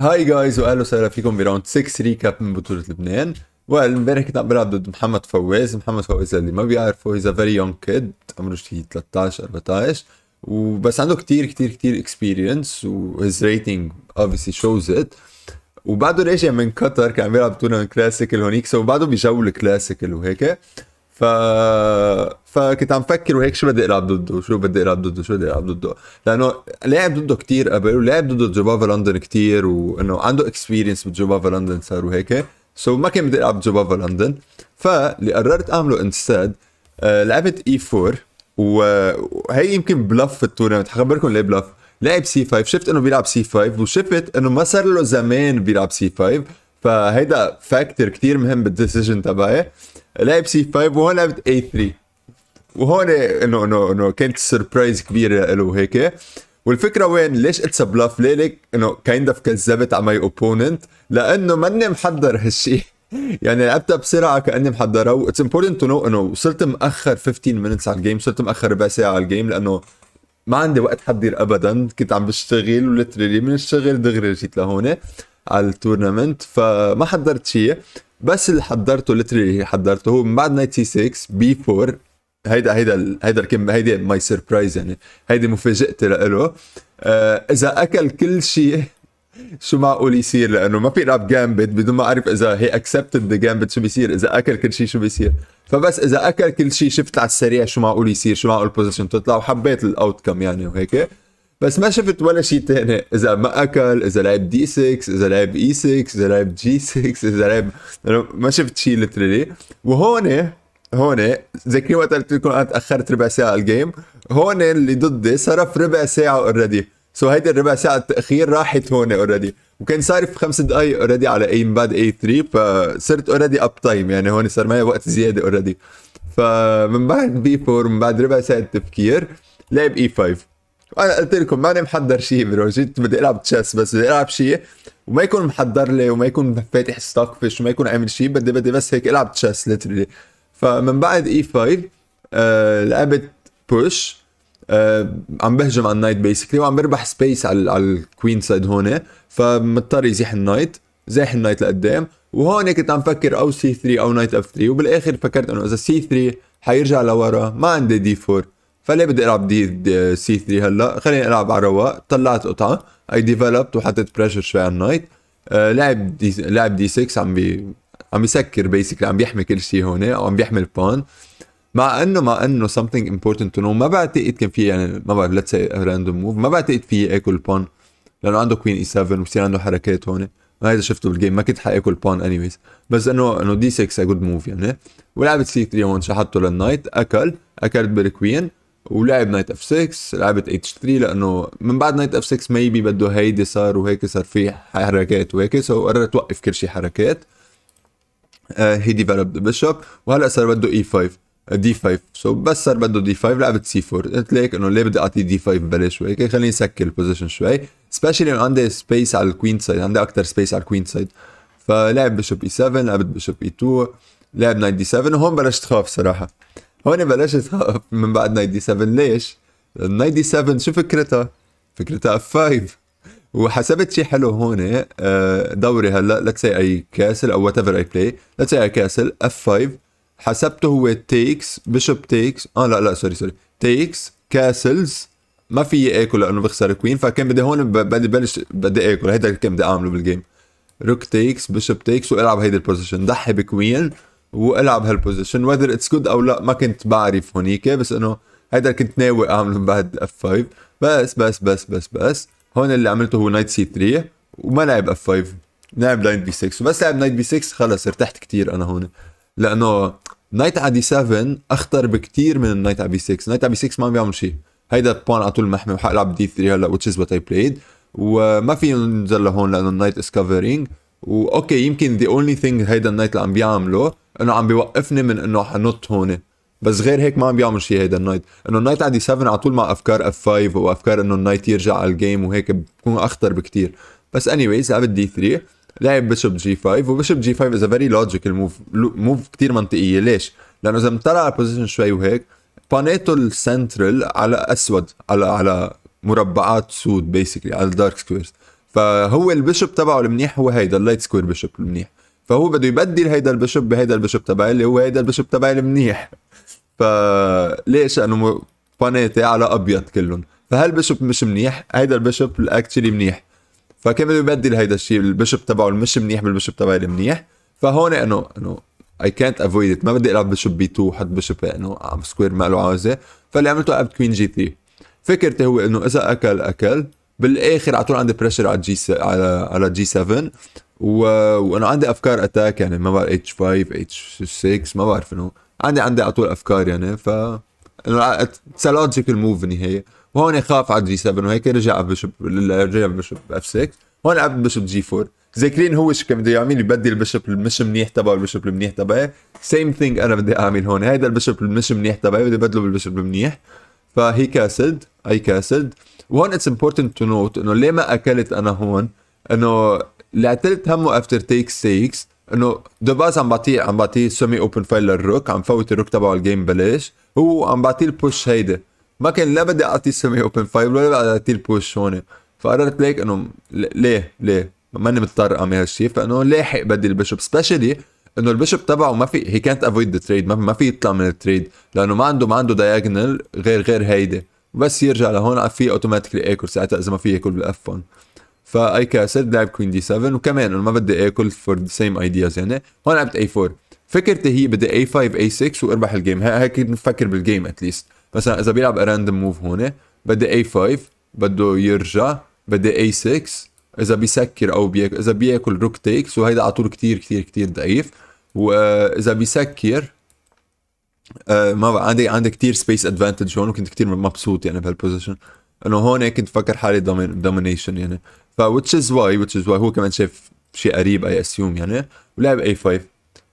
هاي جايز واهلا وسهلا فيكم براوند 6 ريكاب من بطولة لبنان امبارح كنت عم بلعب ضد محمد فواز محمد فواز اللي ما بيعرفه هيز ا فيري يونغ كيد عمره شي 13 14 وبس عنده كتير كتير كتير اكسبيرينس وهيز ريتنج اوبسي شوز ات وبعده راجع يعني من قطر كان عم بيلعب تورنمنت كلاسيكال هونيك سو بعده بجو الكلاسيكال وهيك ف فكنت عم فكر وهيك شو بدي العب ضده شو بدي العب ضده شو بدي العب ضده لانه لعب ضده كثير قبل ولعب ضده جوبافا لندن كثير وانه عنده اكسبيرينس بجوبافا لندن صار وهيك سو so ما كان بدي العب جوبافا لندن فاللي قررت اعمله انستاد آه، لعبت اي e 4 وهي يمكن بلف التورنمنت حخبركم ليه بلف لعب سي 5 شفت انه بيلعب سي 5 وشفت انه ما صار له زمان بيلعب سي 5 فهيدا فاكتور كثير مهم بالديسيجن تبعي لعب سي 5 وهون لعبت اي 3 وهون انه انه انه كانت سربرايز كبيره له هيك والفكره وين ليش اتس بلاف ليلك انه كايند اوف كذبت على ماي اوبوننت لانه ماني محضر هالشيء يعني لعبتها بسرعه كاني محضرها واتس امبورتنت تو نو انه وصلت مأخر 15 مينتس على الجيم صرت مأخر ربع ساعه على الجيم لانه ما عندي وقت حضر ابدا كنت عم بشتغل وليترلي من الشغل دغري جيت لهون على التورنمنت فما حضرت شيء بس اللي حضرته ليترلي حضرته هو بعد 96 بي 4 هيدا هيدا هيدا الكم هيدي ماي سربرايز يعني هيدي مفاجاتي له آه اذا اكل كل شيء شو معقول يصير لانه ما في راب جامبت بدون ما اعرف اذا هي اكسبتد ذا جامبت شو بيصير اذا اكل كل شيء شو بيصير فبس اذا اكل كل شيء شفت على السريع شو معقول يصير شو معقول البوزيشن تطلع وحبيت الاوت كم يعني وهيك بس ما شفت ولا شيء ثاني اذا ما اكل اذا لعب دي 6 اذا لعب اي e 6 اذا لعب جي 6 اذا لعب ما شفت شيء ليترلي وهون هون ذكرني وقت قلت لكم انا تاخرت ربع ساعه على الجيم هون اللي ضدي صرف ربع ساعه اوريدي سو هيدي الربع ساعه التاخير راحت هون اوريدي وكان صارف خمس دقائق اوريدي على اي باد اي 3 فصرت اوريدي اب تايم يعني هون صار معي وقت زياده اوريدي فمن بعد بي 4 من بعد ربع ساعه تفكير لعب اي e 5 وانا قلت لكم ماني محضر شيء برو جيت بدي العب تشيس بس بدي العب شيء وما يكون محضر لي وما يكون فاتح ستوك فيش وما يكون عامل شيء بدي بدي بس هيك العب تشيس ليترلي فمن بعد اي e 5 آه لعبت بوش آه عم بهجم على النايت بيسكلي وعم بربح سبيس على الكوين سايد هون فمضطر يزيح النايت زاح النايت لقدام وهون كنت عم فكر او سي 3 او نايت اف 3 وبالاخر فكرت انه اذا سي 3 حيرجع لورا ما عندي دي 4 فليه بدي العب دي, دي سي 3 هلا خليني العب على رواق طلعت قطعه اي ديفلوبت وحطيت بريشر شوي على النايت آه لعب دي لعب دي 6 عم بي عم يسكر بيسكلي عم بيحمي كل شيء هون او عم بيحمي البون مع انه مع انه something important to know ما بعتقد كان في يعني ما بعرف let's say a random move ما بعتقد في اكل بون لانه عنده كوين اي 7 وبصير عنده حركات هون ما هيدا شفته بالجيم ما كنت حاكل بون anyways بس انه انه دي 6 ا جود موف يعني ولعبت سي 3 هون شحطته للنايت اكل اكلت بالكوين ولعب نايت اف 6 لعبت اتش 3 لانه من بعد نايت اف 6 ميبي بده هيدي صار وهيك صار في حركات وهيك سو قررت توقف كل شيء حركات هي ديفلوبد بيشوب وهلا صار بده اي 5 دي 5 سو بس صار بده دي 5 لعبت سي 4 قلت لك انه ليه بدي اعطي دي 5 ببلاش وهيك خليني سكر البوزيشن شوي سبيشلي انه عندي سبيس على الكوين سايد عندي اكثر سبيس على الكوين سايد فلعب بيشوب اي 7 لعبت بيشوب اي 2 لعب نايت دي 7 وهون بلشت خاف صراحه هون بلشت من بعد 97 ليش؟ 97 شو فكرتها؟ فكرتها اف 5 وحسبت شيء حلو هون آه، دوري هلا ليتس سي اي كاسل او وات ايفر اي بلاي ليتس سي اي كاسل اف 5 حسبته هو تيكس بيشوب تيكس اه لا لا سوري سوري تيكس كاسلز ما في اكل لانه بخسر كوين فكان بدي هون بدي بلش بدي اكل هيدا اللي كان بدي اعمله بالجيم روك تيكس بيشوب تيكس والعب هيدي البوزيشن ضحي بكوين والعب هالبوزيشن وذر اتس جود او لا ما كنت بعرف هونيك بس انه هيدا كنت ناوي اعمله بعد اف 5 بس بس بس بس بس هون اللي عملته هو نايت سي 3 وما لعب اف 5 لعب نايت بي 6 وبس لعب نايت بي 6 خلص ارتحت كتير انا هون لانه نايت على دي 7 اخطر بكتير من النايت على بي 6 نايت على بي 6 ما عم بيعمل شيء هيدا بون على طول محمي وحلعب دي 3 هلا وتش از وات اي بلايد وما في ينزل لهون لانه النايت از كفرينج واوكي يمكن ذا اونلي ثينج هيدا النايت اللي عم بيعمله انه عم بيوقفني من انه حنط هون بس غير هيك ما عم بيعمل شيء هيدا النايت انه النايت عندي 7 على طول مع افكار اف 5 وافكار انه النايت يرجع على الجيم وهيك بكون اخطر بكتير بس اني وايز لعبت دي 3 لعب بيشوب جي 5 وبيشوب جي 5 از ا فيري لوجيكال موف موف كثير منطقيه ليش؟ لانه اذا بنطلع على البوزيشن شوي وهيك بانيتو السنترال على اسود على على مربعات سود بيسكلي على الدارك سكويرز فهو البشب تبعه المنيح هو هيدا اللايت سكوير بشب المنيح فهو بده يبدل هيدا البشب بهيدا البشب تبعي اللي هو هيدا البشب تبعي المنيح فليش انه بانيتي على ابيض كلهم فهالبشب مش منيح هيدا البشب اكشلي منيح فكان بده يبدل هيدا الشيء البشب تبعه المش منيح بالبشب تبعي المنيح فهون انه انه اي كانت افويد ات ما بدي العب بشب بي 2 وحط بشب انه عم آه، سكوير ما له عاوزه فاللي عملته لعبت كوين جي 3 فكرتي هو انه اذا اكل اكل بالاخر على طول عندي بريشر على جي على على جي 7 و... وانا عندي افكار اتاك يعني ما بعرف اتش 5 اتش 6 ما بعرف انه عندي عندي على طول افكار يعني ف انه اتس لوجيكال موف بالنهايه وهون خاف على جي 7 وهيك رجع بشب رجع بشب اف 6 هون لعب بشب جي 4 ذاكرين هو شو كان بده يعمل يبدل البشب المش منيح تبعه والبشب المنيح تبعي سيم ثينج انا بدي اعمل هون هيدا البشب المش منيح تبعي بدي بدله بالبشب المنيح فهي كاسد اي كاسد وهون اتس امبورتنت تو نوت انه ليه ما اكلت انا هون انه لعتلت همه افتر تيك 6 انه دوباز عم بعطيه عم بعطيه سمي اوبن فايل للروك عم فوت الروك تبعه الجيم بلاش هو عم بعطيه البوش هيدا ما كان لا بدي اعطيه سمي اوبن فايل ولا بدي اعطيه البوش هون فقررت ليك انه ليه ليه ماني مضطر اعمل هالشيء فانه لاحق بدي البشوب سبيشلي انه البشوب تبعه ما في هي كانت افويد ذا تريد ما في يطلع من التريد لانه ما عنده ما عنده دايجنال غير غير هيدي وبس يرجع لهون آه، في اوتوماتيكلي اكل ساعتها اذا ما في ياكل بالاف 1 فاي كاسد لعب كوين دي 7 وكمان انا ما بدي اكل فور ذا سيم ايدياز يعني هون لعبت اي 4 فكرتي هي بدي اي 5 اي 6 واربح الجيم هيك بفكر بالجيم اتليست مثلا اذا بيلعب راندوم موف هون بدي اي 5 بده يرجع بدي اي 6 اذا بيسكر او بياكل اذا بياكل روك تيكس وهيدا على طول كثير كثير كثير ضعيف واذا آه، بيسكر آه، ما بقى عندي عندي كثير سبيس ادفانتج هون وكنت كثير مبسوط يعني بهالبوزيشن انه هون كنت بفكر حالي دومينيشن يعني ف which is why which is why هو كمان شايف شيء قريب اي اسيوم يعني ولعب اي 5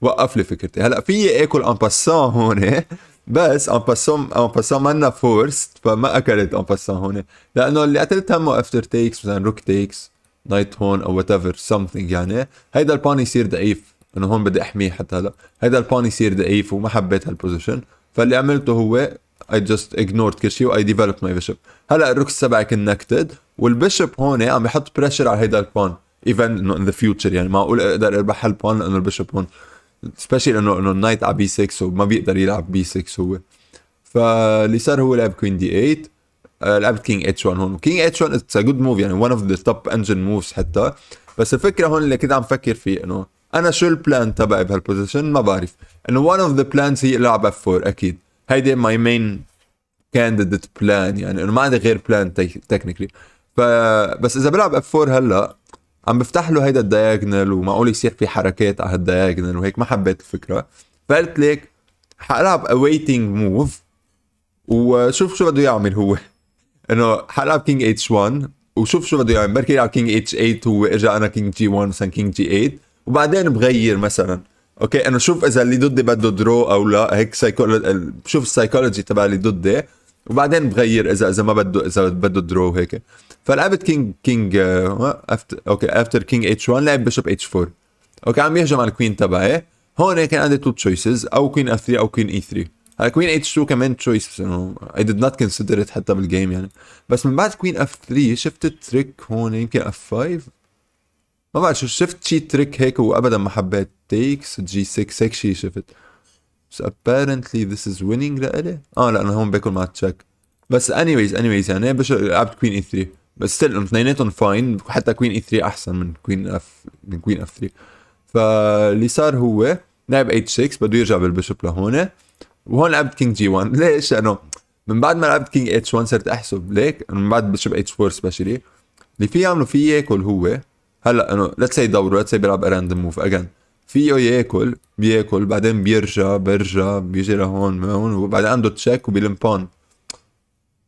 وقف لي فكرتي هلا في اكل ان باسون هون بس ان باسون ان باسون منا فورست فما اكلت ان باسون هون لانه اللي قتلت همه افتر تيكس مثلا روك تيكس نايت هون او وات ايفر سمثينج يعني هيدا البان يصير ضعيف انه هون بدي احميه حتى هلا هيدا البون يصير ضعيف وما حبيت هالبوزيشن فاللي عملته هو اي جاست اجنورد كل شيء واي ديفلوب ماي بيشب هلا الروك السبع كونكتد والبيشب هون عم يحط بريشر على هيدا البون ايفن انه ان ذا فيوتشر يعني معقول اقدر اربح هالبون لانه البيشب هون سبيشلي انه انه النايت على بي 6 وما بيقدر يلعب بي 6 هو فاللي صار هو لعب كوين دي 8 لعبت كينج اتش 1 هون كينج اتش 1 اتس ا جود موف يعني ون اوف ذا توب انجن موفز حتى بس الفكره هون اللي كنت عم فكر فيه انه انا شو البلان تبعي بهالبوزيشن ما بعرف انه ون اوف ذا بلانز هي العب اف 4 اكيد هيدي ماي مين كانديديت بلان يعني انه ما عندي غير بلان تكنيكلي ف بس اذا بلعب اف 4 هلا عم بفتح له هيدا الدياجنال ومعقول يصير في حركات على هالدياجنال وهيك ما حبيت الفكره فقلت لك حلعب اويتنج موف وشوف شو بده يعمل هو انه حلعب كينج اتش 1 وشوف شو بده يعمل بركي يلعب كينج اتش 8 هو اجى انا كينج جي 1 مثلا كينج جي 8 وبعدين بغير مثلا اوكي انه شوف اذا اللي ضدي بده درو او لا هيك سايكولوجي بشوف السايكولوجي تبع اللي ضدي وبعدين بغير اذا اذا ما بده اذا بده درو هيك فلعبت كينج كينج آه، اوكي افتر كينج اتش 1 لعب بشب اتش 4 اوكي عم يهجم على الكوين تبعي هون كان عندي تو تشويسز او كوين اف 3 او كوين اي 3 هلا كوين اتش 2 كمان تشويس انه اي ديد نوت كونسيدر حتى بالجيم يعني بس من بعد كوين اف 3 شفت التريك هون يمكن اف 5 ما بعرف شو شفت شي تريك هيك وابدا ما حبيت تيكس جي 6 هيك شي شفت بس apparently this is winning لإلي اه لانه هون باكل مع تشيك بس اني anyways يعني لعبت كوين اي 3 بس ستيل اثنيناتهم فاين حتى كوين اي 3 احسن من كوين اف من كوين اف 3 فاللي صار هو لعب h 6 بده يرجع بالبشوب لهون وهون لعبت كينج جي 1 ليش؟ لانه من بعد ما لعبت كينج اتش 1 صرت احسب ليك من بعد بشوب اتش 4 سبيشلي اللي فيه يعملوا فيه ياكل هو هلا انه ليتس سي دوره ليتس سي بيلعب راندوم موف اجين فيه ياكل بياكل بعدين بيرجع بيرجع بيجي لهون هون وبعدين عنده تشيك وبيلم بون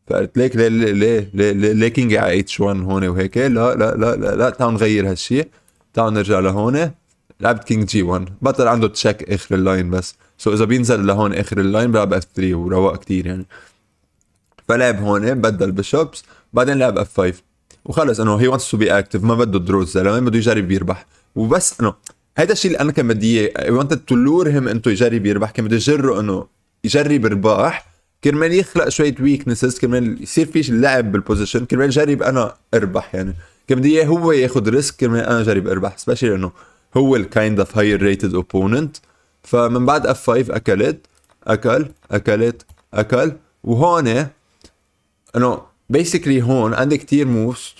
فقلت ليك ليه ليه ليه ليه, ليه, ليه كينج على اتش 1 هون وهيك لا لا لا لا, لا تعال نغير هالشيء تعال نرجع لهون لعبت كينج جي 1 بطل عنده تشيك اخر اللاين بس سو اذا بينزل لهون اخر اللاين بلعب اف 3 ورواق كتير يعني فلعب هون بدل بشوبس بعدين لعب اف 5 وخلص انه هي وانتس تو بي اكتف ما بده درو الزلمه بده يجرب يربح وبس انه هيدا الشيء اللي انا كان بدي اياه اي ونتد تو لور هيم انه يجرب يربح كان بدي اجره انه يجرب رباح كرمال يخلق شويه ويكنسز كرمال يصير في لعب بالبوزيشن كرمال جرب انا اربح يعني كان بدي اياه هو ياخذ ريسك كرمال انا جرب اربح سبيشلي انه هو الكايند اوف هاير ريتد اوبوننت فمن بعد اف 5 اكلت اكل اكلت اكل وهون إيه، انه بيسكلي هون عندي كتير موفز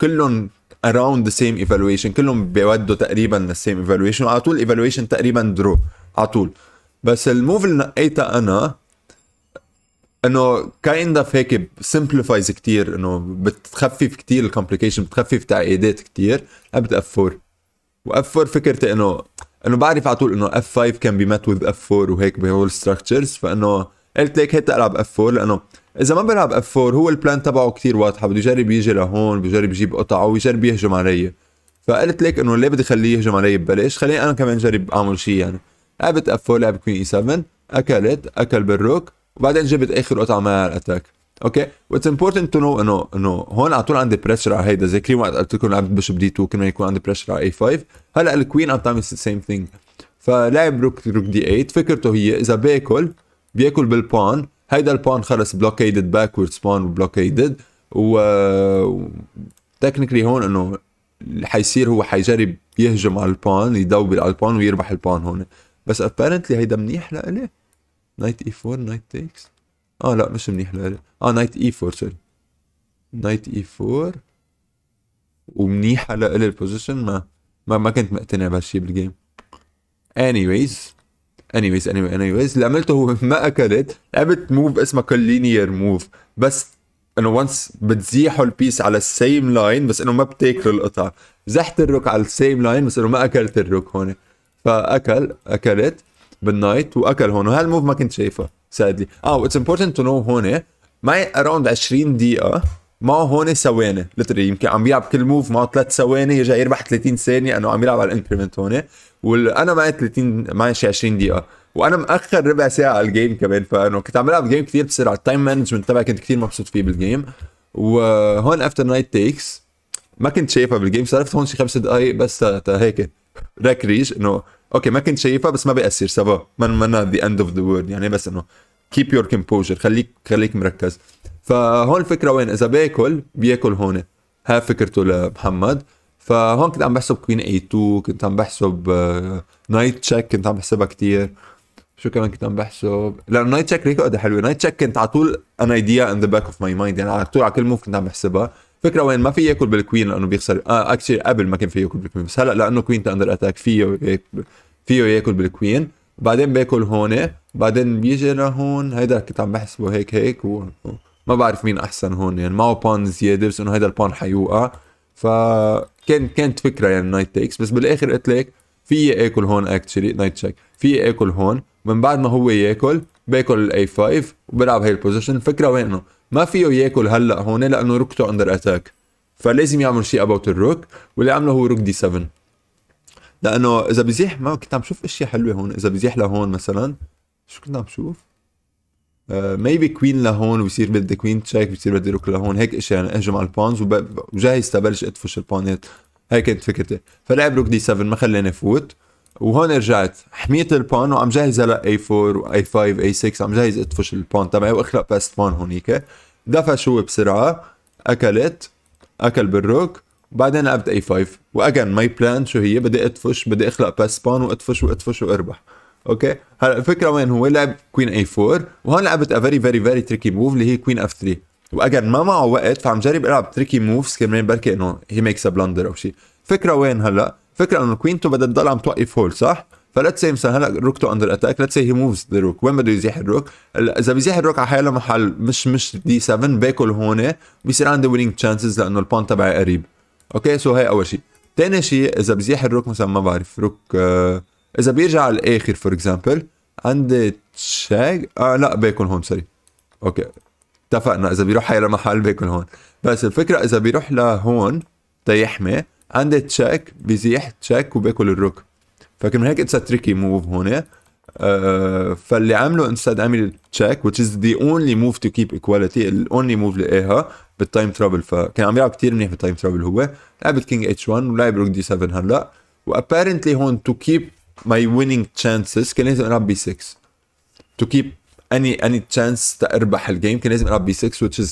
كلهم اراوند ذا سيم ايفالويشن كلهم بيودوا تقريبا السيم ايفالويشن على طول ايفالويشن تقريبا درو على طول بس الموف اللي نقيتها انا انه كايند اوف هيك سمبليفايز كثير انه بتخفف كثير الكومبليكيشن بتخفف تعقيدات كثير لعبت اف 4 واف 4 فكرتي انه انه بعرف على طول انه اف 5 كان بي مات وذ اف 4 وهيك بهول ستراكشرز فانه قلت ليك هيك العب اف 4 لانه اذا ما بلعب اف 4 هو البلان تبعه كثير واضحه بده يجرب يجي لهون بجرب يجيب قطعه ويجرب يهجم علي فقلت لك انه ليه بدي اخليه يهجم علي ببلاش خليني انا كمان جرب اعمل شيء يعني لعبت اف 4 لعب كوين اي 7 اكلت اكل بالروك وبعدين جبت اخر قطعه معي على الاتاك اوكي واتس امبورتنت تو نو انه انه هون على طول عندي بريشر على هيدا زي كريم وقت قلت لكم لعبت بشوب دي 2 كمان يكون عندي بريشر على اي 5 هلا الكوين عم تعمل سيم ثينج فلعب روك روك دي 8 فكرته هي اذا باكل بياكل بالبون هيدا البون خلص بلوكيدد باكورد سبون بلوكيدد و تكنيكلي هون انه اللي حيصير هو حيجرب يهجم على البون يدوبل على البون ويربح البون هون بس ابارنتلي هيدا منيح لإلي نايت اي 4 نايت تيكس اه لا مش منيح لإلي اه نايت اي 4 سوري نايت اي 4 ومنيحة لإلي البوزيشن ما ما, ما كنت مقتنع بهالشي بالجيم anyways انيويز انيويز anyways اللي عملته هو ما اكلت لعبت موف اسمها كلينير موف بس انه وانس بتزيحوا البيس على السيم لاين بس انه ما بتاكلوا القطع زحت الروك على السيم لاين بس انه ما اكلت الروك هون فاكل اكلت بالنايت واكل هون وهالموف ما كنت شايفه سادلي اه واتس امبورتنت تو نو هون معي اراوند 20 دقيقه ما هون ثواني لتري يمكن عم يلعب كل موف معه ثلاث ثواني يرجع يربح 30 ثانيه انه عم يلعب على الانكريمنت هون وانا معي 30 معي شي 20 دقيقه وانا مأخر ربع ساعه على الجيم كمان فانه كنت عم بلعب جيم كثير بسرعه التايم مانجمنت تبعي كنت كثير مبسوط فيه بالجيم وهون افتر نايت تيكس ما كنت شايفها بالجيم صرفت هون شي خمس دقائق بس هيك ركريج انه اوكي ما كنت شايفها بس ما بيأثر سافا من ذا اند اوف ذا وورد يعني بس انه كيب يور كومبوجر خليك خليك مركز فهون الفكره وين اذا باكل بياكل هون ها فكرته لمحمد فهون كنت عم بحسب كوين اي 2 كنت عم بحسب نايت آه، تشيك كنت عم بحسبها كثير شو كمان كنت عم بحسب لانه نايت تشيك ريكو قد حلوه نايت تشيك كنت على طول ان ايديا ان ذا باك اوف ماي مايند يعني على طول على كل موف كنت عم بحسبها فكره وين ما في ياكل بالكوين لانه بيخسر آه اكشلي قبل ما كان في ياكل بالكوين بس هلا لانه كوين اندر اتاك فيه فيه ياكل بالكوين بعدين باكل هون بعدين بيجي لهون هيدا كنت عم بحسبه هيك هيك و... ما بعرف مين احسن هون يعني معه بان زياده بس انه هذا البان حيوقع فكان كانت فكره يعني نايت تيكس بس بالاخر قلت لك في اكل هون اكشلي نايت تشيك في اكل هون من بعد ما هو ياكل باكل الاي 5 وبلعب هي البوزيشن الفكره وينه ما فيه ياكل هلا هون لانه ركته اندر اتاك فلازم يعمل شيء اباوت الروك واللي عمله هو روك دي 7 لانه اذا بزيح ما كنت عم شوف اشياء حلوه هون اذا بزيح لهون مثلا شو كنت عم شوف ما يبي كوين لهون ويصير بدي كوين تشيك بيصير بدي روك لهون هيك اشياء يعني اهجم على البونز وجاهز تبلش ادفش البونات هيك كانت فكرتي فلعب روك دي 7 ما خلاني فوت وهون رجعت حميت البون وعم جهز هلا اي 4 اي 5 اي 6 عم جهز ادفش البون تبعي واخلق باست بون هونيك دفش هو بسرعه اكلت اكل بالروك وبعدين لعبت اي 5 واجن ماي بلان شو هي بدي ادفش بدي اخلق باست بون وادفش وادفش واربح اوكي هلا الفكره وين هو لعب كوين اي 4 وهون لعبت ا فيري فيري فيري تريكي موف اللي هي كوين اف 3 واجر ما معه وقت فعم جرب العب تريكي موفز كمان بركي انه هي ميكس بلندر او شيء فكره وين هلا فكره انه كوينته بدها تضل عم توقف هول صح فلت سي مثلا هلا روكته اندر اتاك لت سي هي موفز ذا روك وين بده يزيح الروك اذا بيزيح الروك على حاله محل مش مش دي 7 باكل هون بيصير عندي ويننج تشانسز لانه البون تبعي قريب اوكي سو هي اول شيء ثاني شيء اذا بزيح الروك مثلا ما بعرف روك آه اذا بيرجع على الاخر فور اكزامبل عندي تشيك آه لا باكل هون سوري اوكي اتفقنا اذا بيروح هي لمحل باكل هون بس الفكره اذا بيروح لهون تيحمي عندي تشيك بيزيح تشيك وباكل الروك فكر من هيك اتس تريكي موف هون أه فاللي عمله انستاد عمل تشيك which is the only move to keep equality ال only move لقاها بالتايم ترابل فكان عم يلعب كثير منيح بالتايم ترابل هو لعبت كينج اتش 1 ولعب روك دي 7 هلا وابارنتلي هون تو كيب my winning chances كان لازم العب بي 6 to keep any any chance تربح الجيم كان لازم العب بي 6 which is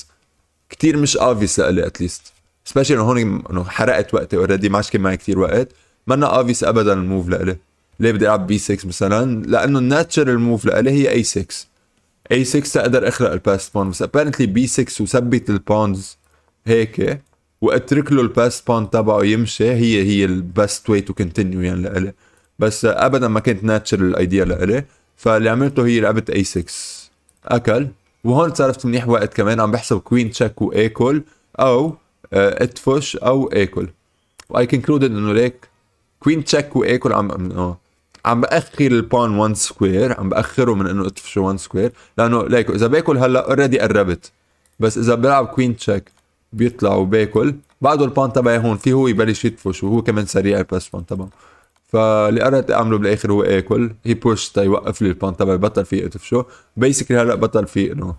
كثير مش obvious لإلي اتليست least especially هون انه حرقت وقتي اوريدي ما عادش كان معي كثير وقت مانا obvious ابدا الموف لإلي ليه بدي العب بي 6 مثلا لانه الناتشرال موف لإلي هي اي 6 a 6 تقدر اخلق الباست بون بس ابارنتلي b 6 وثبت البونز هيك واترك له الباست بون تبعه يمشي هي هي البست واي تو كونتينيو يعني لإلي بس ابدا ما كانت ناتشرال الايديا لإلي فاللي عملته هي لعبت اي 6 اكل وهون صرفت منيح وقت كمان عم بحسب كوين تشيك واكل او اتفش آه، او اكل واي كونكلودد انه ليك كوين تشيك واكل عم آه، عم باخر البون 1 سكوير عم باخره من انه اتفش 1 سكوير لانه ليك اذا باكل هلا اوريدي قربت بس اذا بلعب كوين تشيك بيطلع وباكل بعده البان تبعي هون في هو يبلش يتفش وهو كمان سريع الباس بان تبعه فاللي قررت اعمله بالاخر هو اكل إيه، هي بوش تيوقف لي البان تبعي بطل في اقطف شو بيسكلي هلا بطل في انه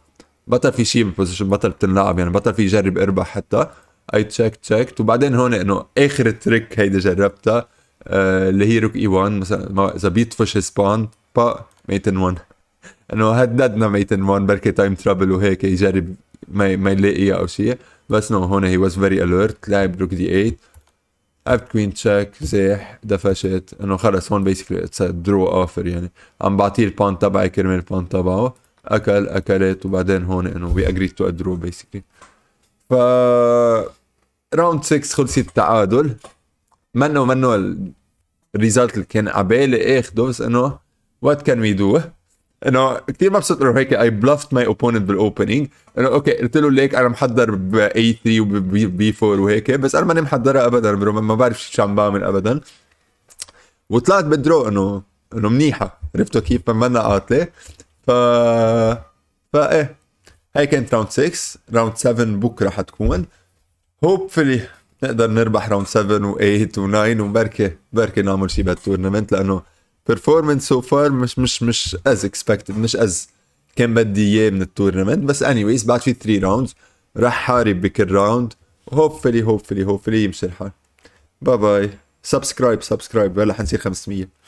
بطل في شيء بالبوزيشن بطل تنلعب يعني بطل في جرب اربح حتى اي تشيك تشيك وبعدين هون انه اخر تريك هيدي جربتها آه اللي هي روك اي 1 مثلا اذا بيطفش سبان با ميتن 1 انه هددنا ميتن 1 بركي تايم ترابل وهيك يجرب ما ما يلاقيها او شيء بس نو هون هي واز فيري اليرت لاعب روك دي 8 لعبت كوين تشيك زيح دفشت انه خلص هون بيسكلي اتس درو اوفر يعني عم بعطيه البان تبعي كرمال البان تبعه اكل اكلت وبعدين هون انه وي اجريد تو درو بيسكلي ف راوند 6 خلصت تعادل منه منه الريزلت اللي كان عبالي اخده إيه، بس انه وات كان وي دو انه كثير مبسوط انه هيك اي بلفت ماي اوبوننت بالاوبننج انه اوكي قلت له ليك انا محضر ب اي 3 وبي 4 وهيك بس انا ماني محضرها ابدا ما بعرف شو عم بعمل ابدا وطلعت بالدرو انه انه منيحه عرفتوا كيف منا قاتله ف فا ايه هي كانت راوند 6 راوند 7 بكره حتكون هوبفلي نقدر نربح راوند 7 و8 و9 وبركي بركي نعمل شيء بالتورنمنت لانه performance so far مش مش مش as expected مش as كان بدي اياه من التورنمنت بس اني بعد في 3 راوندز راح حارب بكل راوند هوبفلي هوبفلي هوبفلي يمشي الحال باي باي سبسكرايب سبسكرايب هلا حنصير 500